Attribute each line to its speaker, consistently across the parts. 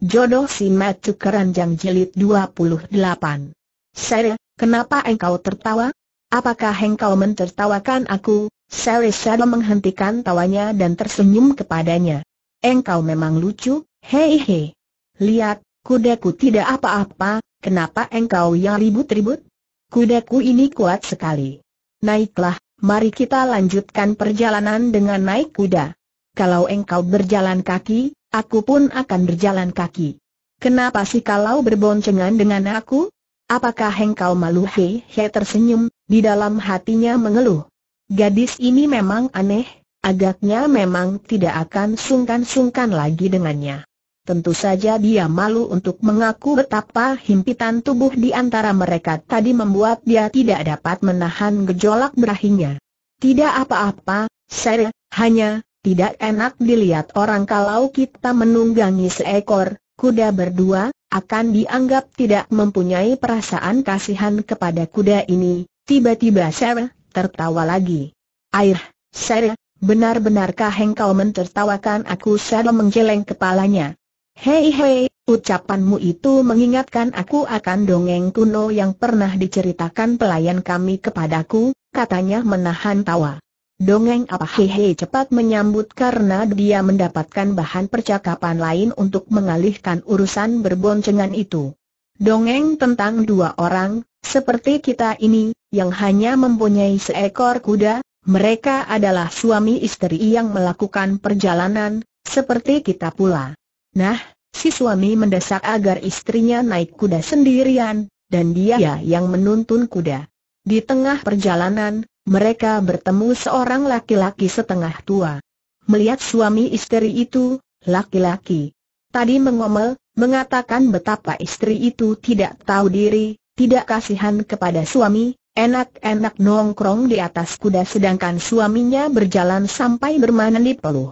Speaker 1: Jodoh si Matu Keranjang Jilid 28 Sere, kenapa engkau tertawa? Apakah engkau mentertawakan aku? Sere Sada menghentikan tawanya dan tersenyum kepadanya. Engkau memang lucu, hei hei. Lihat, kudaku tidak apa-apa, kenapa engkau yang ribut-ribut? Kudaku ini kuat sekali. Naiklah, mari kita lanjutkan perjalanan dengan naik kuda. Kalau engkau berjalan kaki, aku pun akan berjalan kaki. Kenapa sih kalau berboncengan dengan aku? Apakah engkau malu he he tersenyum, di dalam hatinya mengeluh. Gadis ini memang aneh, agaknya memang tidak akan sungkan-sungkan lagi dengannya. Tentu saja dia malu untuk mengaku betapa himpitan tubuh di antara mereka tadi membuat dia tidak dapat menahan gejolak berahinya. Tidak apa-apa, saya hanya tidak enak dilihat orang kalau kita menunggangi seekor kuda berdua, akan dianggap tidak mempunyai perasaan kasihan kepada kuda ini. Tiba-tiba Sarah tertawa lagi. Air, Sarah, benar-benarkah engkau mentertawakan aku Sarah menggeleng kepalanya. Hei hei, ucapanmu itu mengingatkan aku akan dongeng kuno yang pernah diceritakan pelayan kami kepadaku, katanya menahan tawa. Dongeng apa hehe cepat menyambut karena dia mendapatkan bahan percakapan lain untuk mengalihkan urusan berboncengan itu. Dongeng tentang dua orang, seperti kita ini, yang hanya mempunyai seekor kuda, mereka adalah suami istri yang melakukan perjalanan, seperti kita pula. Nah, si suami mendesak agar istrinya naik kuda sendirian, dan dia yang menuntun kuda. Di tengah perjalanan, mereka bertemu seorang laki-laki setengah tua. Melihat suami istri itu, laki-laki tadi mengomel, mengatakan betapa istri itu tidak tahu diri, tidak kasihan kepada suami, enak-enak nongkrong di atas kuda sedangkan suaminya berjalan sampai bermain di peluh.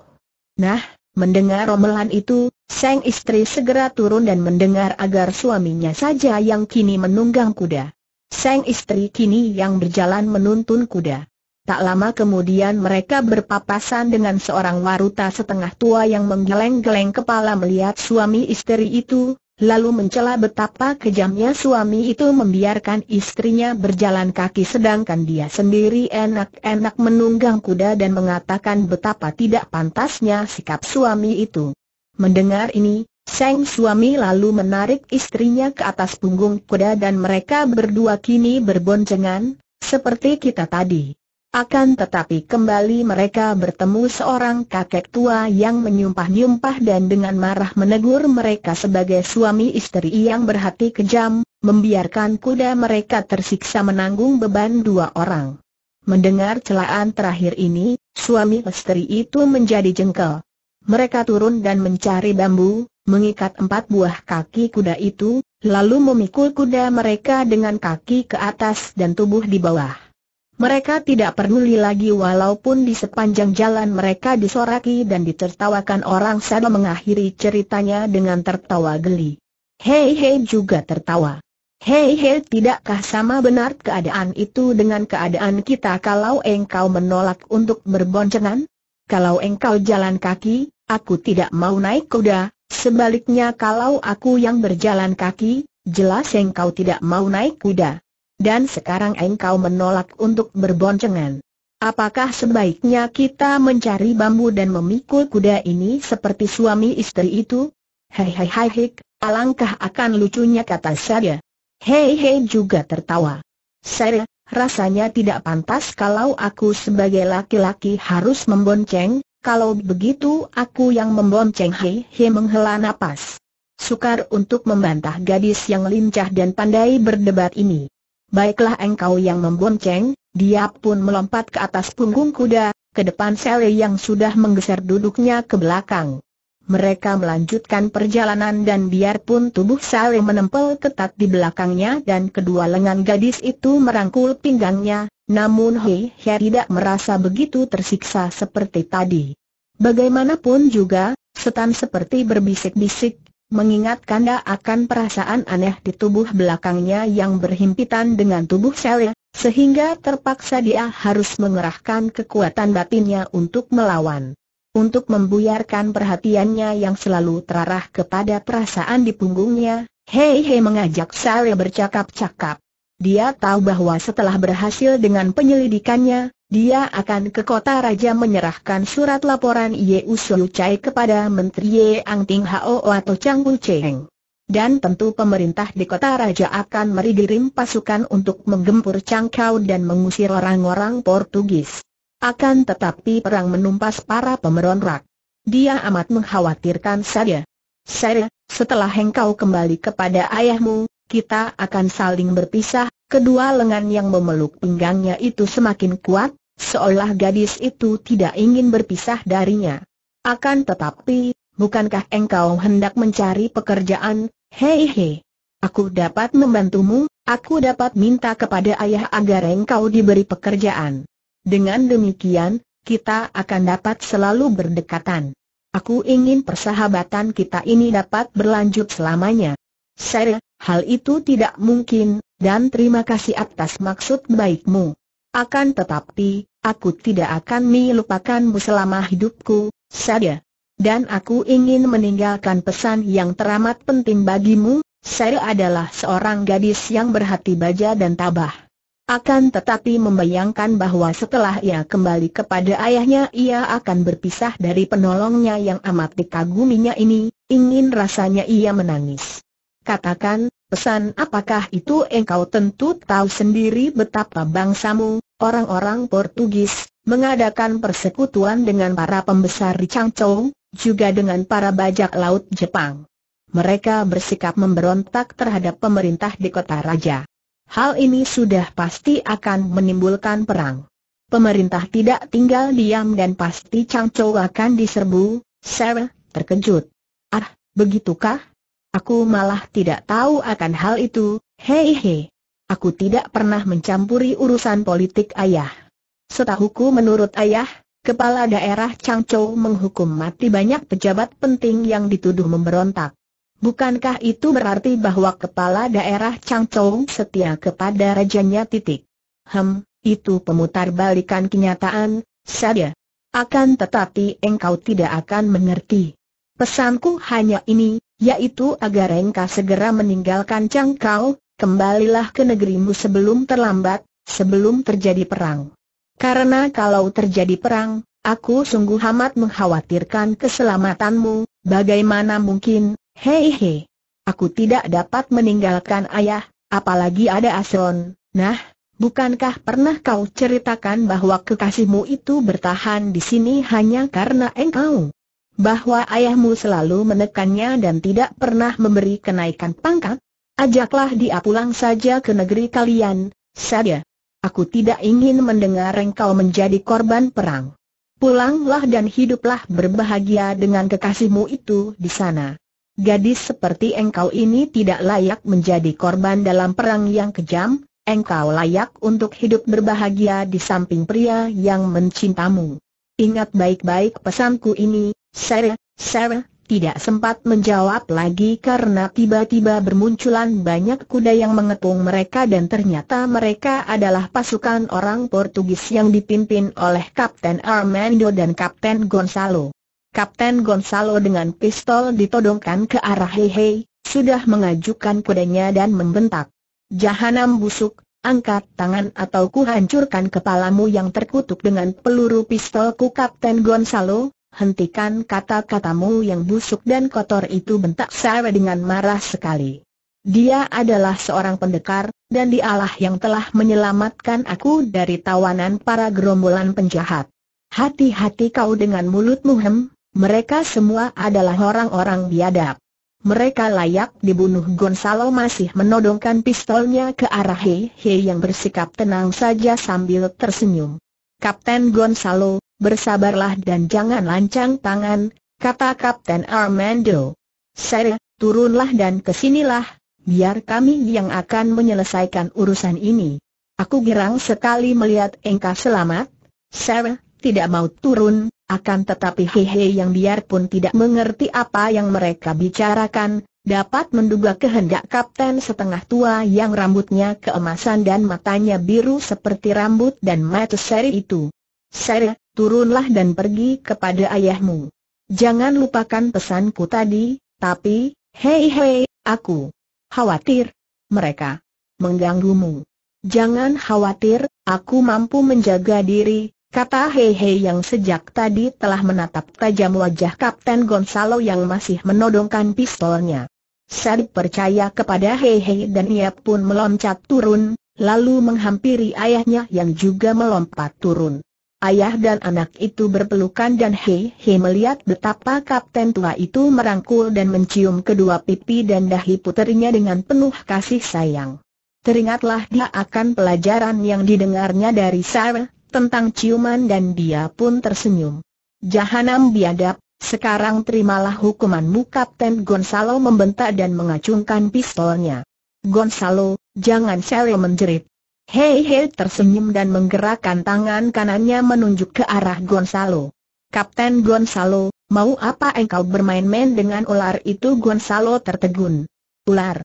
Speaker 1: Nah, mendengar omelan itu, sang istri segera turun dan mendengar agar suaminya saja yang kini menunggang kuda. Sang istri kini yang berjalan menuntun kuda. Tak lama kemudian mereka berpapasan dengan seorang waruta setengah tua yang menggeleng-geleng kepala melihat suami istri itu, lalu mencela betapa kejamnya suami itu membiarkan istrinya berjalan kaki sedangkan dia sendiri enak-enak menunggang kuda dan mengatakan betapa tidak pantasnya sikap suami itu. Mendengar ini, Sang suami lalu menarik istrinya ke atas punggung kuda dan mereka berdua kini berboncengan, seperti kita tadi. Akan tetapi kembali mereka bertemu seorang kakek tua yang menyumpah-nyumpah dan dengan marah menegur mereka sebagai suami istri yang berhati kejam, membiarkan kuda mereka tersiksa menanggung beban dua orang. Mendengar celaan terakhir ini, suami istri itu menjadi jengkel. Mereka turun dan mencari bambu, mengikat empat buah kaki kuda itu, lalu memikul kuda mereka dengan kaki ke atas dan tubuh di bawah. Mereka tidak peduli lagi walaupun di sepanjang jalan mereka disoraki dan ditertawakan orang Sana mengakhiri ceritanya dengan tertawa geli. Hei hei juga tertawa. Hei hei tidakkah sama benar keadaan itu dengan keadaan kita kalau engkau menolak untuk berboncengan? Kalau engkau jalan kaki, aku tidak mau naik kuda, Sebaliknya kalau aku yang berjalan kaki, jelas engkau tidak mau naik kuda. Dan sekarang engkau menolak untuk berboncengan. Apakah sebaiknya kita mencari bambu dan memikul kuda ini seperti suami istri itu? Hei hei hei hik, alangkah akan lucunya kata saya. Hei hei juga tertawa. Saya, rasanya tidak pantas kalau aku sebagai laki-laki harus membonceng, kalau begitu aku yang membonceng Hei hei menghela napas. Sukar untuk membantah gadis yang lincah dan pandai berdebat ini. Baiklah engkau yang membonceng, dia pun melompat ke atas punggung kuda, ke depan Sally yang sudah menggeser duduknya ke belakang mereka melanjutkan perjalanan dan biarpun tubuh Sale menempel ketat di belakangnya dan kedua lengan gadis itu merangkul pinggangnya, namun Hei He tidak merasa begitu tersiksa seperti tadi. Bagaimanapun juga, setan seperti berbisik-bisik, mengingatkan dia akan perasaan aneh di tubuh belakangnya yang berhimpitan dengan tubuh Sale, sehingga terpaksa dia harus mengerahkan kekuatan batinnya untuk melawan. Untuk membuyarkan perhatiannya yang selalu terarah kepada perasaan di punggungnya, Hei Hei mengajak Sale bercakap-cakap. Dia tahu bahwa setelah berhasil dengan penyelidikannya, dia akan ke kota raja menyerahkan surat laporan Ye Xiu Chai kepada Menteri Ye Ang Ting Hao atau Chang Bu Cheng. Dan tentu pemerintah di kota raja akan merigirim pasukan untuk menggempur Kau dan mengusir orang-orang Portugis. Akan tetapi perang menumpas para pemberontak. Dia amat mengkhawatirkan saya. Saya, setelah engkau kembali kepada ayahmu, kita akan saling berpisah. Kedua lengan yang memeluk pinggangnya itu semakin kuat, seolah gadis itu tidak ingin berpisah darinya. Akan tetapi, bukankah engkau hendak mencari pekerjaan? Hei hei. Aku dapat membantumu, aku dapat minta kepada ayah agar engkau diberi pekerjaan. Dengan demikian, kita akan dapat selalu berdekatan. Aku ingin persahabatan kita ini dapat berlanjut selamanya. Saya, hal itu tidak mungkin, dan terima kasih atas maksud baikmu. Akan tetapi, aku tidak akan melupakanmu selama hidupku, saya. Dan aku ingin meninggalkan pesan yang teramat penting bagimu, saya adalah seorang gadis yang berhati baja dan tabah. Akan tetapi membayangkan bahwa setelah ia kembali kepada ayahnya ia akan berpisah dari penolongnya yang amat dikaguminya ini, ingin rasanya ia menangis. Katakan, pesan apakah itu engkau tentu tahu sendiri betapa bangsamu, orang-orang Portugis, mengadakan persekutuan dengan para pembesar di Changchou, juga dengan para bajak laut Jepang. Mereka bersikap memberontak terhadap pemerintah di kota raja. Hal ini sudah pasti akan menimbulkan perang. Pemerintah tidak tinggal diam dan pasti Changzhou akan diserbu, Sarah terkejut. Ah, begitukah? Aku malah tidak tahu akan hal itu, hei hei. Aku tidak pernah mencampuri urusan politik ayah. Setahuku menurut ayah, kepala daerah Changzhou menghukum mati banyak pejabat penting yang dituduh memberontak. Bukankah itu berarti bahwa kepala daerah Changchou setia kepada rajanya titik? Hem, itu pemutar balikan kenyataan, saja. Akan tetapi engkau tidak akan mengerti. Pesanku hanya ini, yaitu agar engkau segera meninggalkan Changkau, kembalilah ke negerimu sebelum terlambat, sebelum terjadi perang. Karena kalau terjadi perang, aku sungguh amat mengkhawatirkan keselamatanmu, bagaimana mungkin, Hei hei. Aku tidak dapat meninggalkan ayah, apalagi ada Ason. Nah, bukankah pernah kau ceritakan bahwa kekasihmu itu bertahan di sini hanya karena engkau? Bahwa ayahmu selalu menekannya dan tidak pernah memberi kenaikan pangkat? Ajaklah dia pulang saja ke negeri kalian, saja. Aku tidak ingin mendengar engkau menjadi korban perang. Pulanglah dan hiduplah berbahagia dengan kekasihmu itu di sana. Gadis seperti engkau ini tidak layak menjadi korban dalam perang yang kejam, engkau layak untuk hidup berbahagia di samping pria yang mencintamu. Ingat baik-baik pesanku ini, Sarah, Sarah, tidak sempat menjawab lagi karena tiba-tiba bermunculan banyak kuda yang mengepung mereka dan ternyata mereka adalah pasukan orang Portugis yang dipimpin oleh Kapten Armando dan Kapten Gonzalo. Kapten Gonzalo dengan pistol ditodongkan ke arah Hei Hei, sudah mengajukan kudanya dan membentak. Jahanam busuk, angkat tangan atau kuhancurkan kepalamu yang terkutuk dengan peluru pistolku Kapten Gonzalo, hentikan kata-katamu yang busuk dan kotor itu bentak saya dengan marah sekali. Dia adalah seorang pendekar, dan dialah yang telah menyelamatkan aku dari tawanan para gerombolan penjahat. Hati-hati kau dengan mulutmu hem, mereka semua adalah orang-orang biadab. Mereka layak dibunuh Gonzalo masih menodongkan pistolnya ke arah Hei Hei yang bersikap tenang saja sambil tersenyum. Kapten Gonzalo, bersabarlah dan jangan lancang tangan, kata Kapten Armando. Saya, turunlah dan kesinilah, biar kami yang akan menyelesaikan urusan ini. Aku girang sekali melihat engkau selamat. Sarah, tidak mau turun, akan tetapi hehe yang biarpun tidak mengerti apa yang mereka bicarakan, dapat menduga kehendak kapten setengah tua yang rambutnya keemasan dan matanya biru seperti rambut dan mata seri itu. Seri, turunlah dan pergi kepada ayahmu. Jangan lupakan pesanku tadi, tapi, hei hei, aku khawatir mereka mengganggumu. Jangan khawatir, aku mampu menjaga diri, Kata hehe yang sejak tadi telah menatap tajam wajah Kapten Gonzalo yang masih menodongkan pistolnya. Sadi percaya kepada hehe dan ia pun meloncat turun, lalu menghampiri ayahnya yang juga melompat turun. Ayah dan anak itu berpelukan dan hehe melihat betapa kapten tua itu merangkul dan mencium kedua pipi dan dahi puterinya dengan penuh kasih sayang. Teringatlah dia akan pelajaran yang didengarnya dari Sarah, tentang ciuman dan dia pun tersenyum. Jahanam biadab, sekarang terimalah hukumanmu Kapten Gonzalo membentak dan mengacungkan pistolnya. Gonzalo, jangan saya menjerit. Hei hei tersenyum dan menggerakkan tangan kanannya menunjuk ke arah Gonzalo. Kapten Gonzalo, mau apa engkau bermain-main dengan ular itu Gonzalo tertegun. Ular,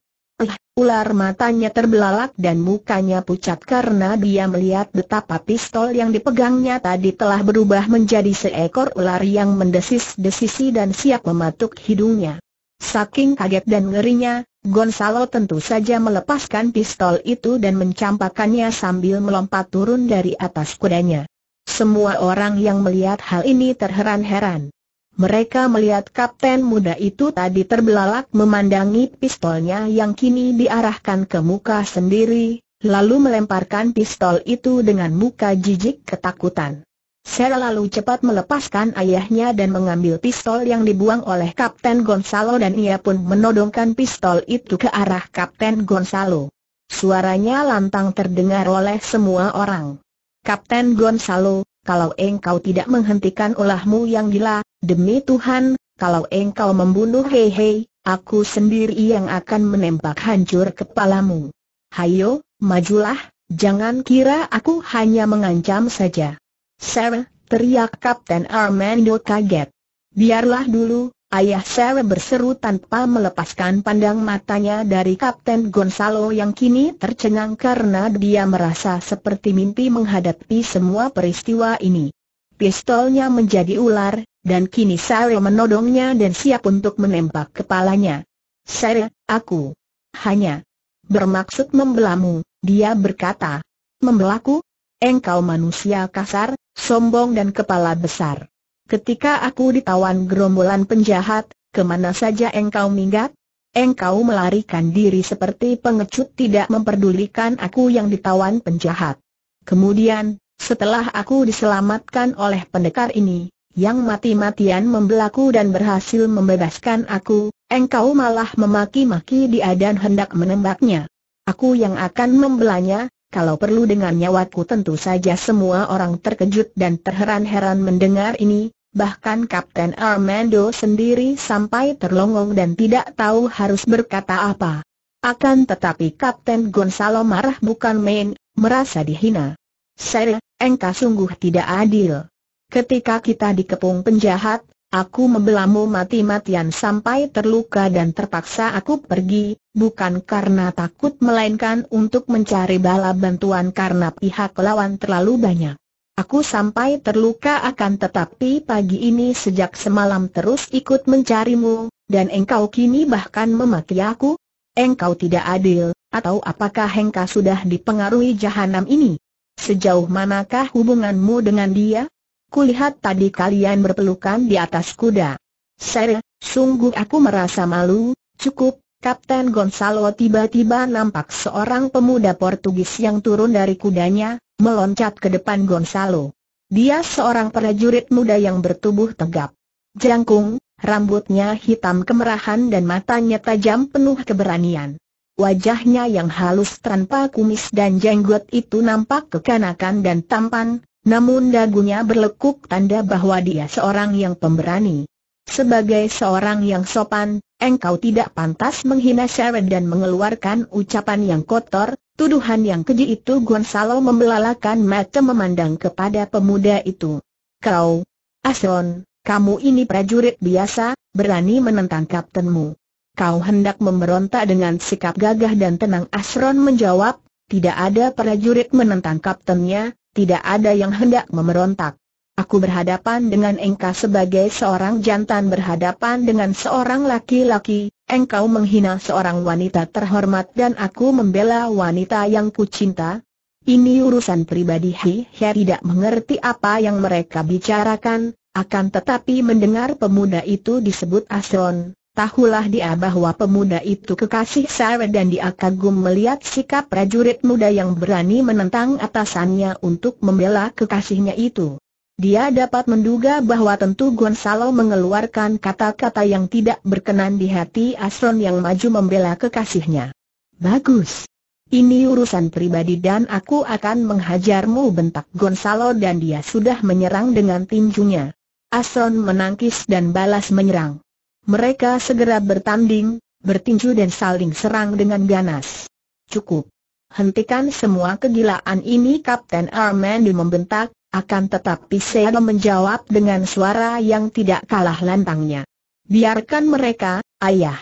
Speaker 1: Ular matanya terbelalak dan mukanya pucat karena dia melihat betapa pistol yang dipegangnya tadi telah berubah menjadi seekor ular yang mendesis-desisi dan siap mematuk hidungnya. Saking kaget dan ngerinya, Gonzalo tentu saja melepaskan pistol itu dan mencampakannya sambil melompat turun dari atas kudanya. Semua orang yang melihat hal ini terheran-heran. Mereka melihat kapten muda itu tadi terbelalak memandangi pistolnya yang kini diarahkan ke muka sendiri, lalu melemparkan pistol itu dengan muka jijik ketakutan. Sarah lalu cepat melepaskan ayahnya dan mengambil pistol yang dibuang oleh Kapten Gonzalo dan ia pun menodongkan pistol itu ke arah Kapten Gonzalo. Suaranya lantang terdengar oleh semua orang. Kapten Gonzalo, kalau engkau tidak menghentikan ulahmu yang gila, demi Tuhan, kalau engkau membunuh hei hei, aku sendiri yang akan menembak hancur kepalamu. Hayo, majulah, jangan kira aku hanya mengancam saja. Sir, teriak Kapten Armando kaget. Biarlah dulu, Ayah Sarah berseru tanpa melepaskan pandang matanya dari Kapten Gonzalo yang kini tercengang karena dia merasa seperti mimpi menghadapi semua peristiwa ini. Pistolnya menjadi ular, dan kini Sarah menodongnya dan siap untuk menembak kepalanya. Sarah, aku hanya bermaksud membelamu, dia berkata. Membelaku? Engkau manusia kasar, sombong dan kepala besar ketika aku ditawan gerombolan penjahat, kemana saja engkau minggat? Engkau melarikan diri seperti pengecut tidak memperdulikan aku yang ditawan penjahat. Kemudian, setelah aku diselamatkan oleh pendekar ini, yang mati-matian membelaku dan berhasil membebaskan aku, engkau malah memaki-maki dia dan hendak menembaknya. Aku yang akan membelanya, kalau perlu dengan nyawaku tentu saja semua orang terkejut dan terheran-heran mendengar ini, bahkan Kapten Armando sendiri sampai terlongong dan tidak tahu harus berkata apa. Akan tetapi Kapten Gonzalo marah bukan main, merasa dihina. Sir, engkau sungguh tidak adil. Ketika kita dikepung penjahat, Aku membelamu mati-matian sampai terluka dan terpaksa aku pergi, bukan karena takut melainkan untuk mencari bala bantuan karena pihak lawan terlalu banyak. Aku sampai terluka akan tetapi pagi ini sejak semalam terus ikut mencarimu, dan engkau kini bahkan memaki aku? Engkau tidak adil, atau apakah engkau sudah dipengaruhi jahanam ini? Sejauh manakah hubunganmu dengan dia? Kulihat tadi kalian berpelukan di atas kuda. Ser, sungguh aku merasa malu, cukup, Kapten Gonzalo tiba-tiba nampak seorang pemuda Portugis yang turun dari kudanya, meloncat ke depan Gonzalo. Dia seorang prajurit muda yang bertubuh tegap. Jangkung, rambutnya hitam kemerahan dan matanya tajam penuh keberanian. Wajahnya yang halus tanpa kumis dan jenggot itu nampak kekanakan dan tampan, namun dagunya berlekuk tanda bahwa dia seorang yang pemberani. Sebagai seorang yang sopan, engkau tidak pantas menghina Sharon dan mengeluarkan ucapan yang kotor, tuduhan yang keji itu Gonzalo membelalakan mata memandang kepada pemuda itu. Kau, Asron, kamu ini prajurit biasa, berani menentang kaptenmu. Kau hendak memberontak dengan sikap gagah dan tenang Asron menjawab, tidak ada prajurit menentang kaptennya, tidak ada yang hendak memerontak. Aku berhadapan dengan engkau sebagai seorang jantan berhadapan dengan seorang laki-laki, engkau menghina seorang wanita terhormat dan aku membela wanita yang kucinta. Ini urusan pribadi Hi, Hiya tidak mengerti apa yang mereka bicarakan, akan tetapi mendengar pemuda itu disebut Asron, Tahulah dia bahwa pemuda itu kekasih Sarah dan dia kagum melihat sikap prajurit muda yang berani menentang atasannya untuk membela kekasihnya itu. Dia dapat menduga bahwa tentu Gonzalo mengeluarkan kata-kata yang tidak berkenan di hati Asron yang maju membela kekasihnya. Bagus. Ini urusan pribadi dan aku akan menghajarmu bentak Gonzalo dan dia sudah menyerang dengan tinjunya. Asron menangkis dan balas menyerang. Mereka segera bertanding, bertinju dan saling serang dengan ganas. Cukup. Hentikan semua kegilaan ini Kapten Armando membentak, akan tetapi Seada menjawab dengan suara yang tidak kalah lantangnya. Biarkan mereka, ayah.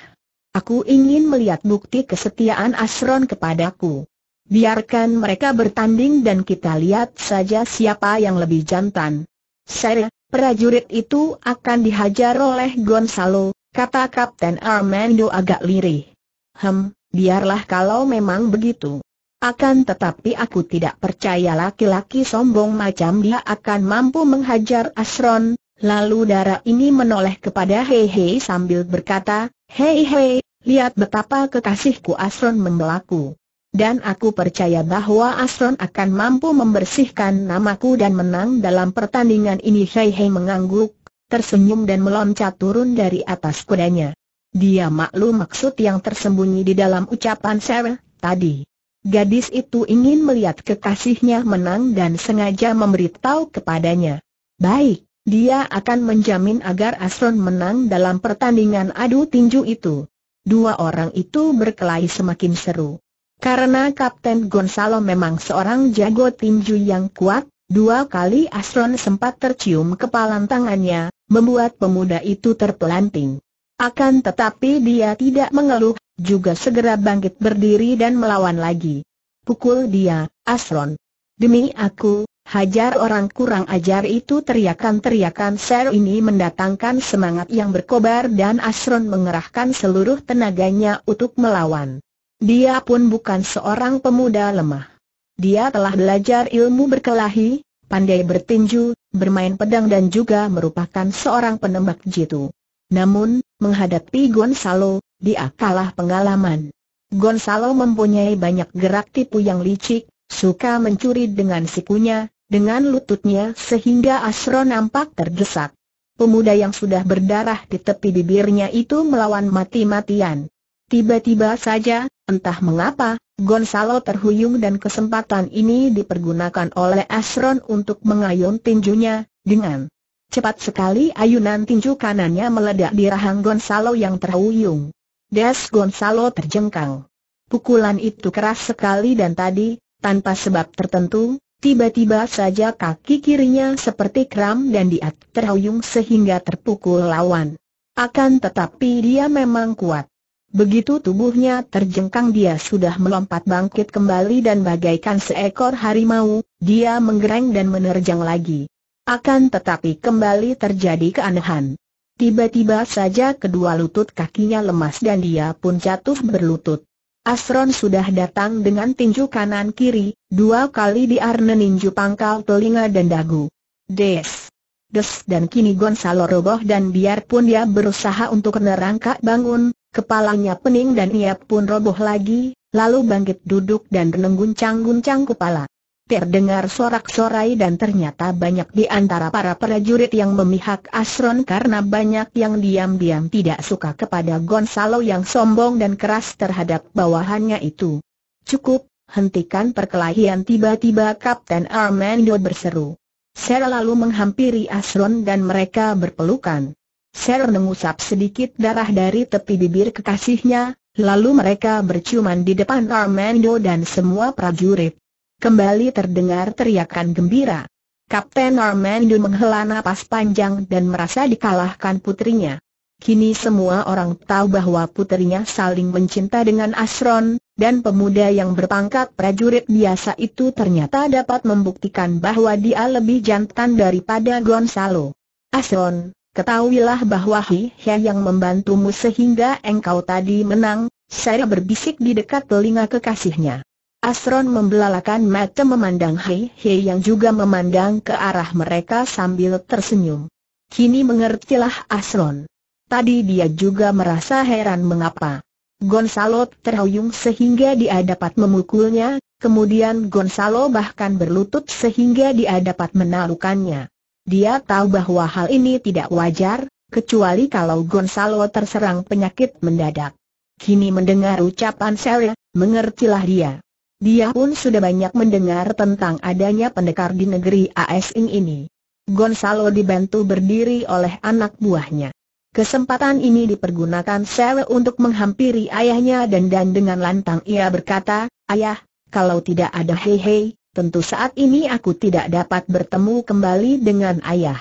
Speaker 1: Aku ingin melihat bukti kesetiaan Asron kepadaku. Biarkan mereka bertanding dan kita lihat saja siapa yang lebih jantan. Sere, Prajurit itu akan dihajar oleh Gonzalo, kata Kapten Armando agak lirih. Hem, biarlah kalau memang begitu. Akan tetapi aku tidak percaya laki-laki sombong macam dia akan mampu menghajar Asron, lalu darah ini menoleh kepada Hehe sambil berkata, Hei hei, lihat betapa kekasihku Asron membelaku dan aku percaya bahwa Asron akan mampu membersihkan namaku dan menang dalam pertandingan ini Hei Hei mengangguk, tersenyum dan meloncat turun dari atas kudanya. Dia maklum maksud yang tersembunyi di dalam ucapan Sarah tadi. Gadis itu ingin melihat kekasihnya menang dan sengaja memberitahu kepadanya. Baik, dia akan menjamin agar Asron menang dalam pertandingan adu tinju itu. Dua orang itu berkelahi semakin seru. Karena Kapten Gonzalo memang seorang jago tinju yang kuat, dua kali Asron sempat tercium kepalan tangannya, membuat pemuda itu terpelanting. Akan tetapi dia tidak mengeluh, juga segera bangkit berdiri dan melawan lagi. Pukul dia, Asron. Demi aku, hajar orang kurang ajar itu teriakan-teriakan Ser ini mendatangkan semangat yang berkobar dan Asron mengerahkan seluruh tenaganya untuk melawan. Dia pun bukan seorang pemuda lemah. Dia telah belajar ilmu berkelahi, pandai bertinju, bermain pedang dan juga merupakan seorang penembak jitu. Namun, menghadapi Gonzalo, dia kalah pengalaman. Gonzalo mempunyai banyak gerak tipu yang licik, suka mencuri dengan sikunya, dengan lututnya sehingga Asro nampak terdesak. Pemuda yang sudah berdarah di tepi bibirnya itu melawan mati-matian. Tiba-tiba saja, Entah mengapa, Gonzalo terhuyung dan kesempatan ini dipergunakan oleh Asron untuk mengayun tinjunya, dengan cepat sekali ayunan tinju kanannya meledak di rahang Gonzalo yang terhuyung. Das, Gonzalo terjengkang. Pukulan itu keras sekali dan tadi, tanpa sebab tertentu, tiba-tiba saja kaki kirinya seperti kram dan dia terhuyung sehingga terpukul lawan. Akan tetapi dia memang kuat. Begitu tubuhnya terjengkang dia sudah melompat bangkit kembali dan bagaikan seekor harimau, dia menggereng dan menerjang lagi. Akan tetapi kembali terjadi keanehan. Tiba-tiba saja kedua lutut kakinya lemas dan dia pun jatuh berlutut. Asron sudah datang dengan tinju kanan kiri, dua kali di arne ninju pangkal telinga dan dagu. Des. Des dan kini Gonzalo roboh dan biarpun dia berusaha untuk nerangkak bangun, Kepalanya pening dan ia pun roboh lagi, lalu bangkit duduk dan menengguncang-guncang kepala. Terdengar sorak-sorai dan ternyata banyak di antara para prajurit yang memihak Asron karena banyak yang diam-diam tidak suka kepada Gonzalo yang sombong dan keras terhadap bawahannya itu. Cukup, hentikan perkelahian tiba-tiba Kapten Armando berseru. Sarah lalu menghampiri Asron dan mereka berpelukan. Ser mengusap sedikit darah dari tepi bibir kekasihnya, lalu mereka berciuman di depan Armando dan semua prajurit. Kembali terdengar teriakan gembira. Kapten Armando menghela napas panjang dan merasa dikalahkan putrinya. Kini semua orang tahu bahwa putrinya saling mencinta dengan Asron, dan pemuda yang berpangkat prajurit biasa itu ternyata dapat membuktikan bahwa dia lebih jantan daripada Gonzalo. Asron, Ketahuilah bahwa Hi Hia yang membantumu sehingga engkau tadi menang, saya berbisik di dekat telinga kekasihnya. Asron membelalakan mata memandang Hi Hei yang juga memandang ke arah mereka sambil tersenyum. Kini mengertilah Asron. Tadi dia juga merasa heran mengapa. Gonzalo terhuyung sehingga dia dapat memukulnya, kemudian Gonzalo bahkan berlutut sehingga dia dapat menaruhkannya. Dia tahu bahwa hal ini tidak wajar, kecuali kalau Gonzalo terserang penyakit mendadak. Kini mendengar ucapan Sarah, mengertilah dia. Dia pun sudah banyak mendengar tentang adanya pendekar di negeri Asing ini. Gonzalo dibantu berdiri oleh anak buahnya. Kesempatan ini dipergunakan Sarah untuk menghampiri ayahnya dan dan dengan lantang ia berkata, Ayah, kalau tidak ada hei-hei, tentu saat ini aku tidak dapat bertemu kembali dengan ayah.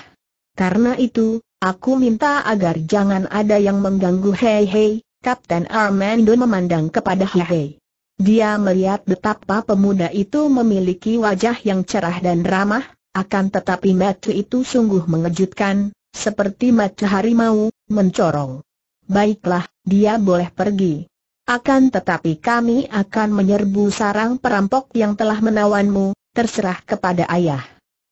Speaker 1: Karena itu, aku minta agar jangan ada yang mengganggu Hei Hei, Kapten Armando memandang kepada Hei Hei. Dia melihat betapa pemuda itu memiliki wajah yang cerah dan ramah, akan tetapi mata itu sungguh mengejutkan, seperti mata harimau, mencorong. Baiklah, dia boleh pergi. Akan tetapi kami akan menyerbu sarang perampok yang telah menawanmu, terserah kepada ayah.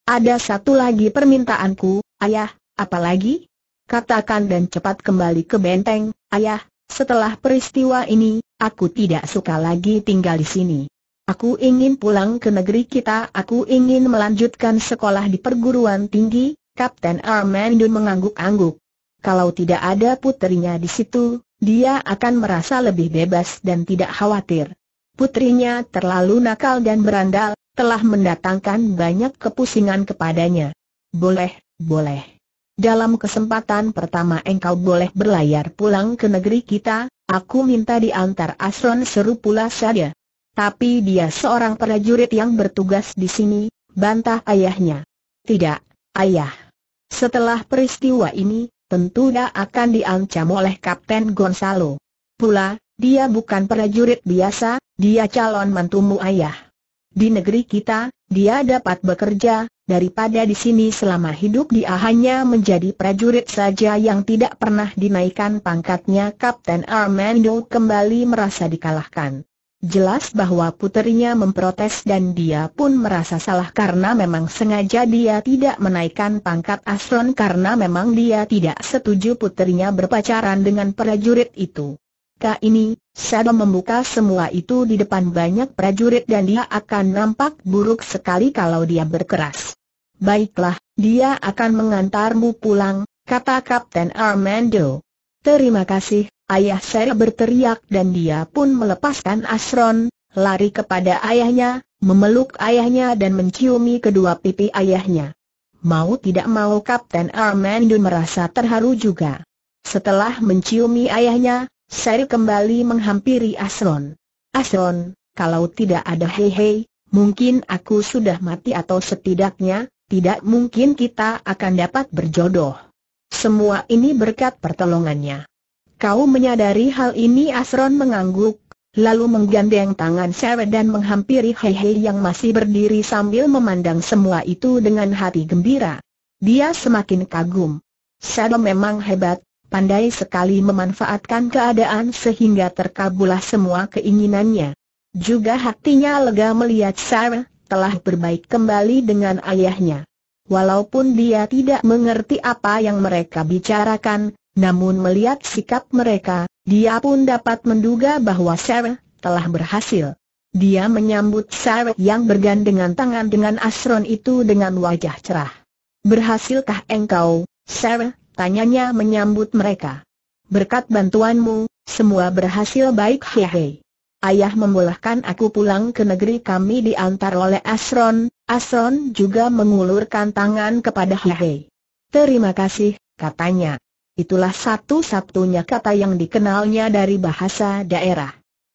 Speaker 1: Ada satu lagi permintaanku, ayah, apalagi? Katakan dan cepat kembali ke benteng, ayah, setelah peristiwa ini, aku tidak suka lagi tinggal di sini. Aku ingin pulang ke negeri kita, aku ingin melanjutkan sekolah di perguruan tinggi, Kapten Armandun mengangguk-angguk. Kalau tidak ada putrinya di situ, dia akan merasa lebih bebas dan tidak khawatir. Putrinya terlalu nakal dan berandal, telah mendatangkan banyak kepusingan kepadanya. Boleh, boleh. Dalam kesempatan pertama engkau boleh berlayar pulang ke negeri kita, aku minta diantar Asron seru pula saja. Tapi dia seorang prajurit yang bertugas di sini, bantah ayahnya. Tidak, ayah. Setelah peristiwa ini, tentu dia akan diancam oleh Kapten Gonzalo. Pula, dia bukan prajurit biasa, dia calon mantumu ayah. Di negeri kita, dia dapat bekerja, daripada di sini selama hidup dia hanya menjadi prajurit saja yang tidak pernah dinaikkan pangkatnya Kapten Armando kembali merasa dikalahkan. Jelas bahwa puterinya memprotes dan dia pun merasa salah karena memang sengaja dia tidak menaikkan pangkat asron karena memang dia tidak setuju puterinya berpacaran dengan prajurit itu. Kali ini, Sada membuka semua itu di depan banyak prajurit dan dia akan nampak buruk sekali kalau dia berkeras. Baiklah, dia akan mengantarmu pulang, kata Kapten Armando. Terima kasih, Ayah saya berteriak dan dia pun melepaskan Asron, lari kepada ayahnya, memeluk ayahnya dan menciumi kedua pipi ayahnya. Mau tidak mau Kapten Armandun merasa terharu juga. Setelah menciumi ayahnya, Seri kembali menghampiri Asron. Asron, kalau tidak ada Hehe, mungkin aku sudah mati atau setidaknya, tidak mungkin kita akan dapat berjodoh. Semua ini berkat pertolongannya. Kau menyadari hal ini Asron mengangguk, lalu menggandeng tangan Sarah dan menghampiri Hei Hei yang masih berdiri sambil memandang semua itu dengan hati gembira. Dia semakin kagum. Sarah memang hebat, pandai sekali memanfaatkan keadaan sehingga terkabulah semua keinginannya. Juga hatinya lega melihat Sarah telah berbaik kembali dengan ayahnya. Walaupun dia tidak mengerti apa yang mereka bicarakan, namun melihat sikap mereka, dia pun dapat menduga bahwa Sarah telah berhasil. Dia menyambut Sarah yang bergandengan tangan dengan Asron itu dengan wajah cerah. Berhasilkah engkau, Sarah? Tanyanya menyambut mereka. Berkat bantuanmu, semua berhasil baik hehe. Ayah membolehkan aku pulang ke negeri kami diantar oleh Asron, Asron juga mengulurkan tangan kepada hehe. Terima kasih, katanya. Itulah satu-satunya kata yang dikenalnya dari bahasa daerah.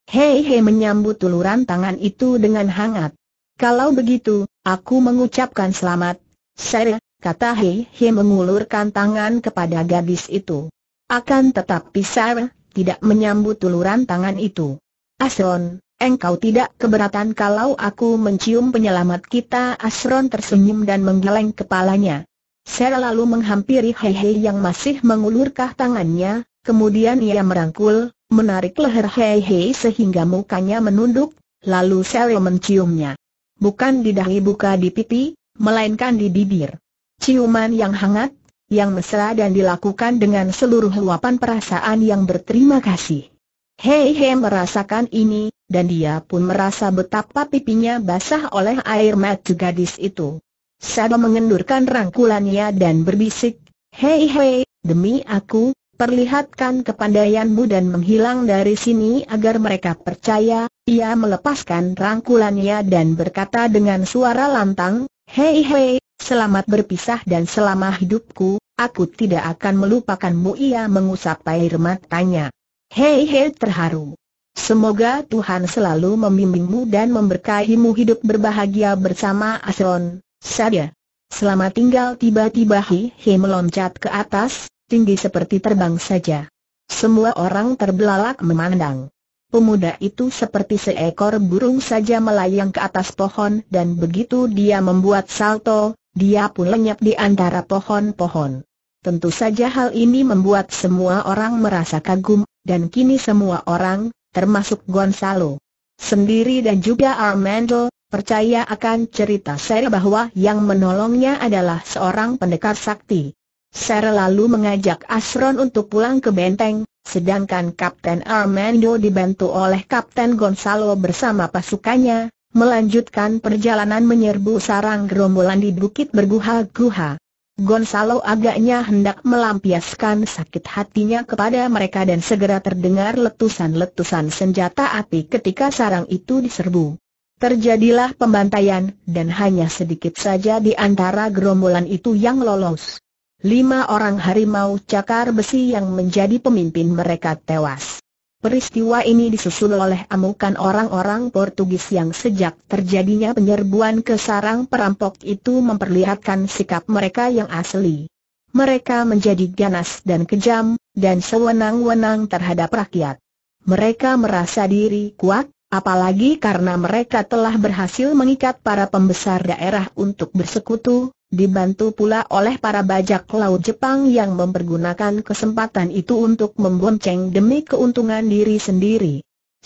Speaker 1: Hei hei menyambut uluran tangan itu dengan hangat. Kalau begitu, aku mengucapkan selamat. Saya, kata Hei Hei mengulurkan tangan kepada gadis itu. Akan tetapi Sarah tidak menyambut uluran tangan itu. Asron, engkau tidak keberatan kalau aku mencium penyelamat kita Asron tersenyum dan menggeleng kepalanya. Sarah lalu menghampiri Heihei yang masih mengulurkah tangannya, kemudian ia merangkul, menarik leher Heihei sehingga mukanya menunduk, lalu Sarah menciumnya. Bukan di dahi buka di pipi, melainkan di bibir. Ciuman yang hangat, yang mesra dan dilakukan dengan seluruh luapan perasaan yang berterima kasih. Hei merasakan ini, dan dia pun merasa betapa pipinya basah oleh air mata gadis itu. Sado mengendurkan rangkulannya dan berbisik, Hei hei, demi aku, perlihatkan kepandaianmu dan menghilang dari sini agar mereka percaya, ia melepaskan rangkulannya dan berkata dengan suara lantang, Hei hei, selamat berpisah dan selama hidupku, aku tidak akan melupakanmu ia mengusap air matanya. Hei hei terharu. Semoga Tuhan selalu membimbingmu dan memberkahimu hidup berbahagia bersama Asron saja. Selama tinggal tiba-tiba Hi Hi meloncat ke atas, tinggi seperti terbang saja. Semua orang terbelalak memandang. Pemuda itu seperti seekor burung saja melayang ke atas pohon dan begitu dia membuat salto, dia pun lenyap di antara pohon-pohon. Tentu saja hal ini membuat semua orang merasa kagum, dan kini semua orang, termasuk Gonzalo sendiri dan juga Armando, percaya akan cerita Sere bahwa yang menolongnya adalah seorang pendekar sakti. Sere lalu mengajak Asron untuk pulang ke benteng, sedangkan Kapten Armando dibantu oleh Kapten Gonzalo bersama pasukannya, melanjutkan perjalanan menyerbu sarang gerombolan di bukit berguha-guha. Gonzalo agaknya hendak melampiaskan sakit hatinya kepada mereka dan segera terdengar letusan-letusan senjata api ketika sarang itu diserbu. Terjadilah pembantaian, dan hanya sedikit saja di antara gerombolan itu yang lolos. Lima orang harimau cakar besi yang menjadi pemimpin mereka tewas. Peristiwa ini disusul oleh amukan orang-orang Portugis yang sejak terjadinya penyerbuan ke sarang perampok itu memperlihatkan sikap mereka yang asli. Mereka menjadi ganas dan kejam, dan sewenang-wenang terhadap rakyat. Mereka merasa diri kuat, Apalagi karena mereka telah berhasil mengikat para pembesar daerah untuk bersekutu, dibantu pula oleh para bajak laut Jepang yang mempergunakan kesempatan itu untuk membonceng demi keuntungan diri sendiri.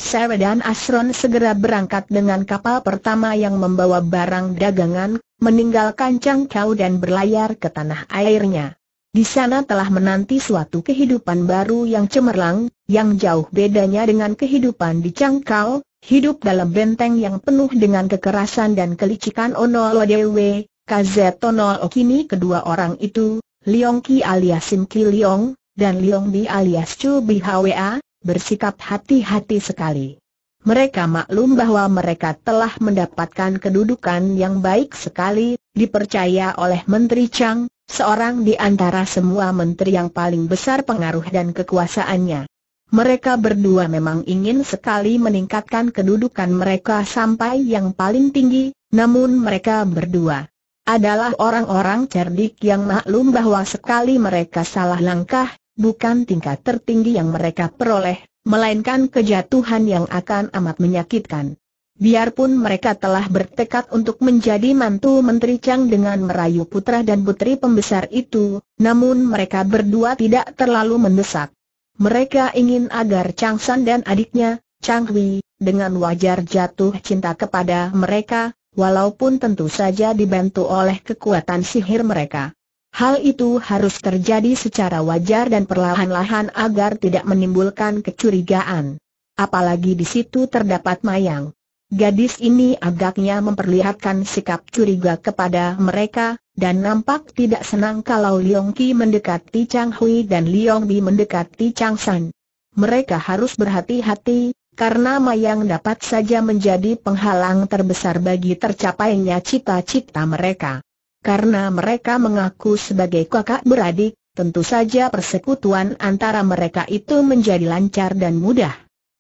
Speaker 1: Sarah dan Asron segera berangkat dengan kapal pertama yang membawa barang dagangan, meninggalkan Changkau dan berlayar ke tanah airnya. Di sana telah menanti suatu kehidupan baru yang cemerlang, yang jauh bedanya dengan kehidupan di Cangkau, hidup dalam benteng yang penuh dengan kekerasan dan kelicikan Ono Lodewe, KZ Okini kedua orang itu, Liong Ki alias Sim Ki Liong, dan Liong Bi alias Chu Bi Hwa, bersikap hati-hati sekali mereka maklum bahwa mereka telah mendapatkan kedudukan yang baik sekali, dipercaya oleh Menteri Chang, seorang di antara semua menteri yang paling besar pengaruh dan kekuasaannya. Mereka berdua memang ingin sekali meningkatkan kedudukan mereka sampai yang paling tinggi, namun mereka berdua adalah orang-orang cerdik yang maklum bahwa sekali mereka salah langkah, bukan tingkat tertinggi yang mereka peroleh melainkan kejatuhan yang akan amat menyakitkan. Biarpun mereka telah bertekad untuk menjadi mantu Menteri Chang dengan merayu putra dan putri pembesar itu, namun mereka berdua tidak terlalu mendesak. Mereka ingin agar Chang San dan adiknya, Chang Hui, dengan wajar jatuh cinta kepada mereka, walaupun tentu saja dibantu oleh kekuatan sihir mereka. Hal itu harus terjadi secara wajar dan perlahan-lahan agar tidak menimbulkan kecurigaan. Apalagi di situ terdapat Mayang. Gadis ini agaknya memperlihatkan sikap curiga kepada mereka, dan nampak tidak senang kalau Liong Ki mendekati Chang Hui dan Liong Bi mendekati Chang San. Mereka harus berhati-hati, karena Mayang dapat saja menjadi penghalang terbesar bagi tercapainya cita-cita mereka karena mereka mengaku sebagai kakak beradik, tentu saja persekutuan antara mereka itu menjadi lancar dan mudah.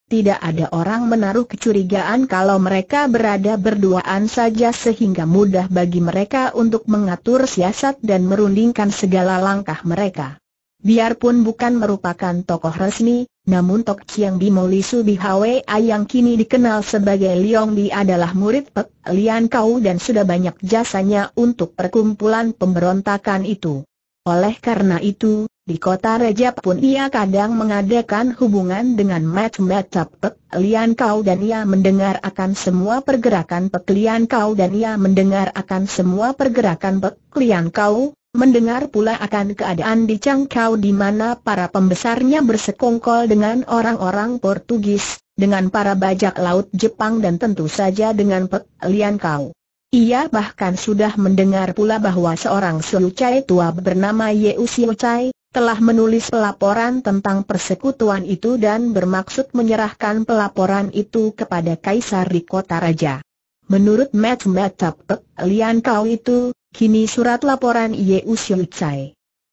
Speaker 1: Tidak ada orang menaruh kecurigaan kalau mereka berada berduaan saja sehingga mudah bagi mereka untuk mengatur siasat dan merundingkan segala langkah mereka. Biarpun bukan merupakan tokoh resmi, namun Tok Chiang Bimo Li Su Bihwe yang kini dikenal sebagai Liong Bi adalah murid Pek Lian Kau dan sudah banyak jasanya untuk perkumpulan pemberontakan itu. Oleh karena itu, di kota Reja pun ia kadang mengadakan hubungan dengan macam-macam Pek Lian Kau dan ia mendengar akan semua pergerakan Pek Lian Kau dan ia mendengar akan semua pergerakan Pek Lian Kau, mendengar pula akan keadaan di Cangkau di mana para pembesarnya bersekongkol dengan orang-orang Portugis, dengan para bajak laut Jepang dan tentu saja dengan Pek Lian Kau. Ia bahkan sudah mendengar pula bahwa seorang Chai tua bernama Siu Chai, telah menulis pelaporan tentang persekutuan itu dan bermaksud menyerahkan pelaporan itu kepada Kaisar di Kota Raja. Menurut Matt Matap Lian Kau itu, Kini surat laporan Ye Xiu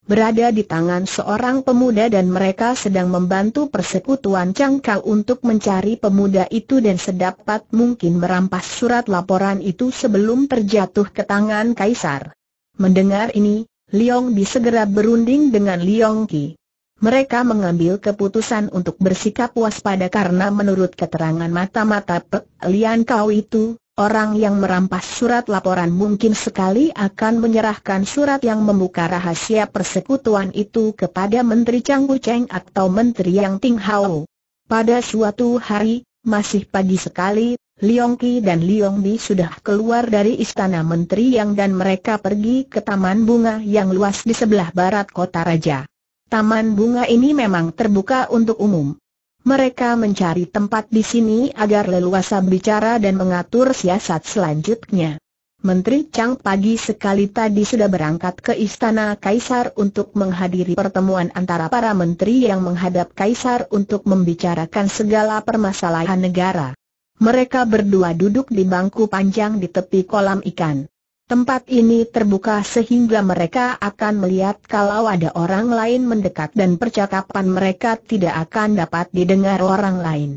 Speaker 1: berada di tangan seorang pemuda dan mereka sedang membantu persekutuan Cangkau untuk mencari pemuda itu dan sedapat mungkin merampas surat laporan itu sebelum terjatuh ke tangan Kaisar. Mendengar ini, Liong Bi segera berunding dengan Liong Ki. Mereka mengambil keputusan untuk bersikap waspada karena menurut keterangan mata-mata Pek Lian Kau itu, Orang yang merampas surat laporan mungkin sekali akan menyerahkan surat yang membuka rahasia persekutuan itu kepada Menteri Changgu Cheng atau Menteri Yang Ting Hao. Pada suatu hari, masih pagi sekali, Liong Qi dan Liong Bi sudah keluar dari istana Menteri Yang dan mereka pergi ke taman bunga yang luas di sebelah barat kota raja. Taman bunga ini memang terbuka untuk umum. Mereka mencari tempat di sini agar leluasa bicara dan mengatur siasat selanjutnya. Menteri Chang pagi sekali tadi sudah berangkat ke Istana Kaisar untuk menghadiri pertemuan antara para menteri yang menghadap Kaisar untuk membicarakan segala permasalahan negara. Mereka berdua duduk di bangku panjang di tepi kolam ikan. Tempat ini terbuka sehingga mereka akan melihat kalau ada orang lain mendekat dan percakapan mereka tidak akan dapat didengar orang lain.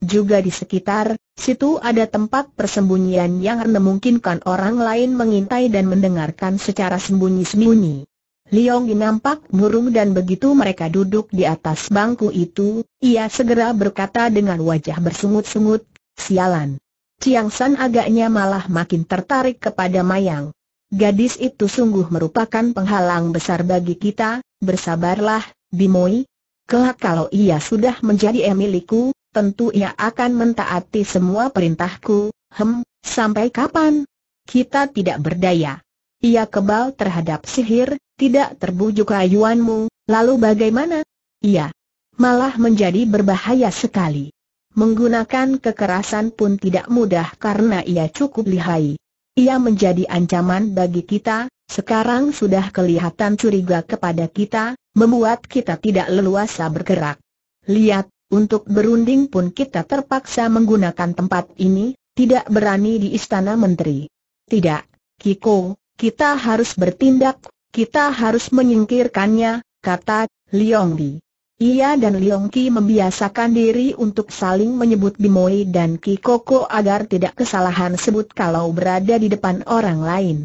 Speaker 1: Juga di sekitar, situ ada tempat persembunyian yang memungkinkan orang lain mengintai dan mendengarkan secara sembunyi-sembunyi. Liong nampak murung dan begitu mereka duduk di atas bangku itu, ia segera berkata dengan wajah bersungut-sungut, sialan. Chiang San agaknya malah makin tertarik kepada Mayang. Gadis itu sungguh merupakan penghalang besar bagi kita, bersabarlah, Bimoi. Kelak kalau ia sudah menjadi milikku, tentu ia akan mentaati semua perintahku, hem, sampai kapan? Kita tidak berdaya. Ia kebal terhadap sihir, tidak terbujuk rayuanmu, lalu bagaimana? Ia malah menjadi berbahaya sekali. Menggunakan kekerasan pun tidak mudah karena ia cukup lihai. Ia menjadi ancaman bagi kita, sekarang sudah kelihatan curiga kepada kita, membuat kita tidak leluasa bergerak. Lihat, untuk berunding pun kita terpaksa menggunakan tempat ini, tidak berani di istana menteri. Tidak, Kiko, kita harus bertindak, kita harus menyingkirkannya, kata Liong Di. Ia dan Leong Ki membiasakan diri untuk saling menyebut Bimoi dan Ki Koko agar tidak kesalahan sebut kalau berada di depan orang lain.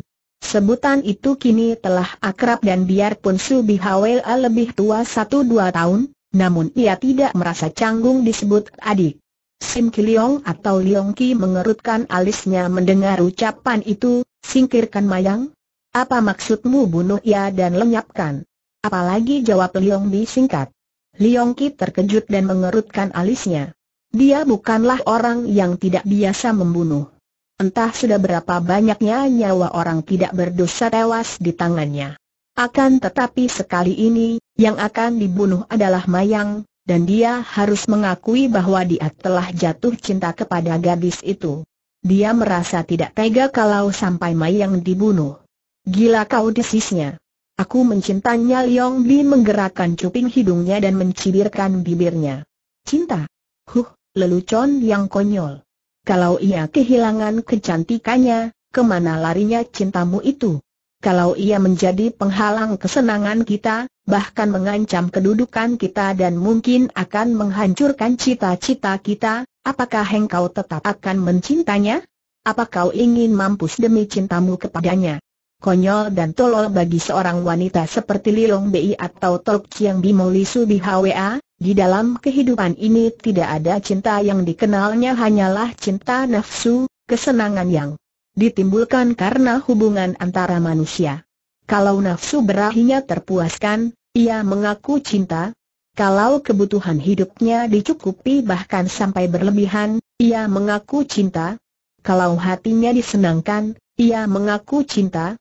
Speaker 1: Sebutan itu kini telah akrab dan biarpun Subi Hwa lebih tua satu dua tahun, namun ia tidak merasa canggung disebut adik. Sim Kiliong atau Liong Ki mengerutkan alisnya mendengar ucapan itu, singkirkan Mayang. Apa maksudmu bunuh ia dan lenyapkan? Apalagi jawab Liong Bi singkat. Liong Ki terkejut dan mengerutkan alisnya. Dia bukanlah orang yang tidak biasa membunuh. Entah sudah berapa banyaknya nyawa orang tidak berdosa tewas di tangannya. Akan tetapi sekali ini, yang akan dibunuh adalah Mayang, dan dia harus mengakui bahwa dia telah jatuh cinta kepada gadis itu. Dia merasa tidak tega kalau sampai Mayang dibunuh. Gila kau desisnya. Aku mencintanya Liong Bi menggerakkan cuping hidungnya dan mencibirkan bibirnya. Cinta. Huh, lelucon yang konyol. Kalau ia kehilangan kecantikannya, kemana larinya cintamu itu? Kalau ia menjadi penghalang kesenangan kita, bahkan mengancam kedudukan kita dan mungkin akan menghancurkan cita-cita kita, apakah engkau tetap akan mencintanya? Apa kau ingin mampus demi cintamu kepadanya? konyol dan tolol bagi seorang wanita seperti Lilong Bei atau Tok Chiang Bimo Li Bi Hwa, di dalam kehidupan ini tidak ada cinta yang dikenalnya hanyalah cinta nafsu, kesenangan yang ditimbulkan karena hubungan antara manusia. Kalau nafsu berakhirnya terpuaskan, ia mengaku cinta. Kalau kebutuhan hidupnya dicukupi bahkan sampai berlebihan, ia mengaku cinta. Kalau hatinya disenangkan, ia mengaku cinta.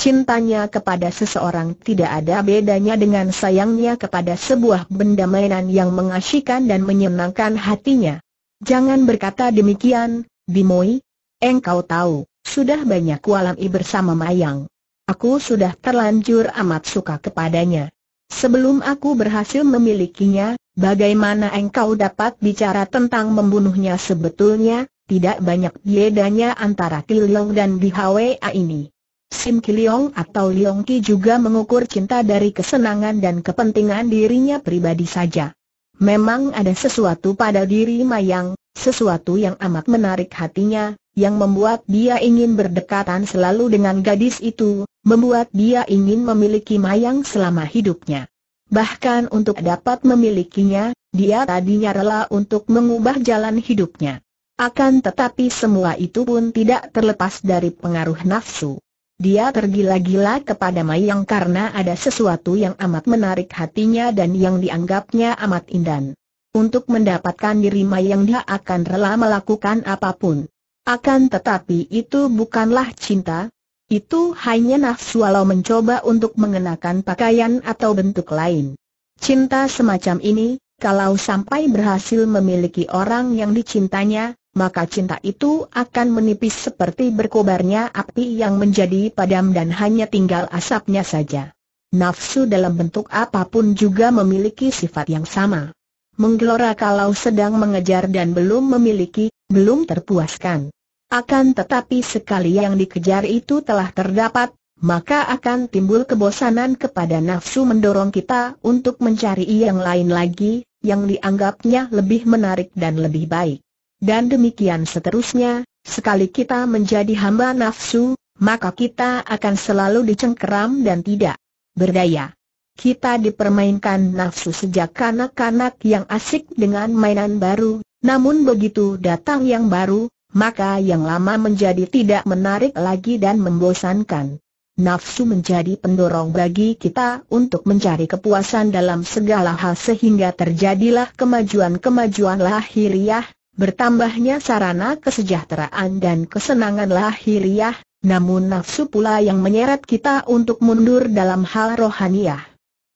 Speaker 1: Cintanya kepada seseorang tidak ada bedanya dengan sayangnya kepada sebuah benda mainan yang mengasyikan dan menyenangkan hatinya. Jangan berkata demikian, Bimoi. Engkau tahu, sudah banyak kualami bersama Mayang. Aku sudah terlanjur amat suka kepadanya. Sebelum aku berhasil memilikinya, bagaimana engkau dapat bicara tentang membunuhnya sebetulnya, tidak banyak bedanya antara Kilong dan Bihwa ini. Sim Kiliong atau Liong Ki juga mengukur cinta dari kesenangan dan kepentingan dirinya pribadi saja. Memang ada sesuatu pada diri Mayang, sesuatu yang amat menarik hatinya, yang membuat dia ingin berdekatan selalu dengan gadis itu, membuat dia ingin memiliki Mayang selama hidupnya. Bahkan untuk dapat memilikinya, dia tadinya rela untuk mengubah jalan hidupnya. Akan tetapi semua itu pun tidak terlepas dari pengaruh nafsu. Dia tergila-gila kepada Mayang karena ada sesuatu yang amat menarik hatinya dan yang dianggapnya amat indah. Untuk mendapatkan diri Mayang dia akan rela melakukan apapun. Akan tetapi itu bukanlah cinta, itu hanya nafsu walau mencoba untuk mengenakan pakaian atau bentuk lain. Cinta semacam ini, kalau sampai berhasil memiliki orang yang dicintanya, maka cinta itu akan menipis seperti berkobarnya api yang menjadi padam dan hanya tinggal asapnya saja. Nafsu dalam bentuk apapun juga memiliki sifat yang sama. Menggelora kalau sedang mengejar dan belum memiliki, belum terpuaskan. Akan tetapi sekali yang dikejar itu telah terdapat, maka akan timbul kebosanan kepada nafsu mendorong kita untuk mencari yang lain lagi, yang dianggapnya lebih menarik dan lebih baik dan demikian seterusnya, sekali kita menjadi hamba nafsu, maka kita akan selalu dicengkeram dan tidak berdaya. Kita dipermainkan nafsu sejak kanak-kanak yang asik dengan mainan baru, namun begitu datang yang baru, maka yang lama menjadi tidak menarik lagi dan membosankan. Nafsu menjadi pendorong bagi kita untuk mencari kepuasan dalam segala hal sehingga terjadilah kemajuan-kemajuan lahiriah, Bertambahnya sarana kesejahteraan dan kesenangan lahiriah, namun nafsu pula yang menyeret kita untuk mundur dalam hal rohaniah.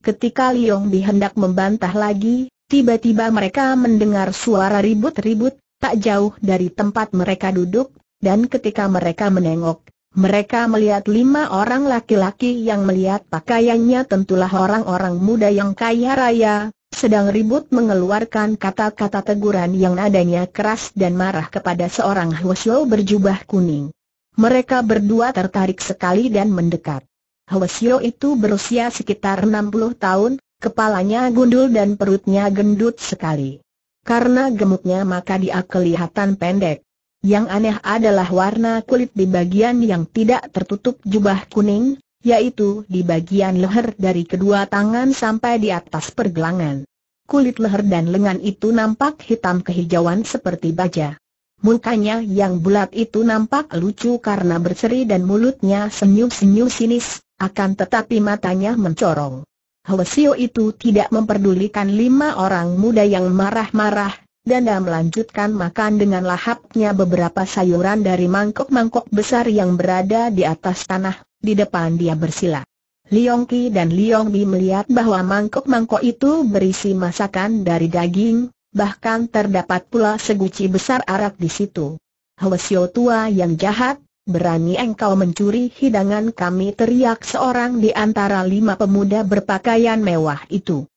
Speaker 1: Ketika Liong dihendak membantah lagi, tiba-tiba mereka mendengar suara ribut-ribut, tak jauh dari tempat mereka duduk, dan ketika mereka menengok, mereka melihat lima orang laki-laki yang melihat pakaiannya tentulah orang-orang muda yang kaya raya, sedang ribut mengeluarkan kata-kata teguran yang nadanya keras dan marah kepada seorang Hwasyo berjubah kuning. Mereka berdua tertarik sekali dan mendekat. Hwasyo itu berusia sekitar 60 tahun, kepalanya gundul dan perutnya gendut sekali. Karena gemuknya maka dia kelihatan pendek. Yang aneh adalah warna kulit di bagian yang tidak tertutup jubah kuning, yaitu di bagian leher dari kedua tangan sampai di atas pergelangan. Kulit leher dan lengan itu nampak hitam kehijauan seperti baja. Mukanya yang bulat itu nampak lucu karena berseri dan mulutnya senyum-senyum sinis, akan tetapi matanya mencorong. Hwasio itu tidak memperdulikan lima orang muda yang marah-marah, dan dalam melanjutkan makan dengan lahapnya beberapa sayuran dari mangkok-mangkok besar yang berada di atas tanah, di depan dia bersila. Liong Ki dan Liong Bi melihat bahwa mangkok-mangkok itu berisi masakan dari daging, bahkan terdapat pula seguci besar arak di situ. Hwasyo tua yang jahat, berani engkau mencuri hidangan kami teriak seorang di antara lima pemuda berpakaian mewah itu.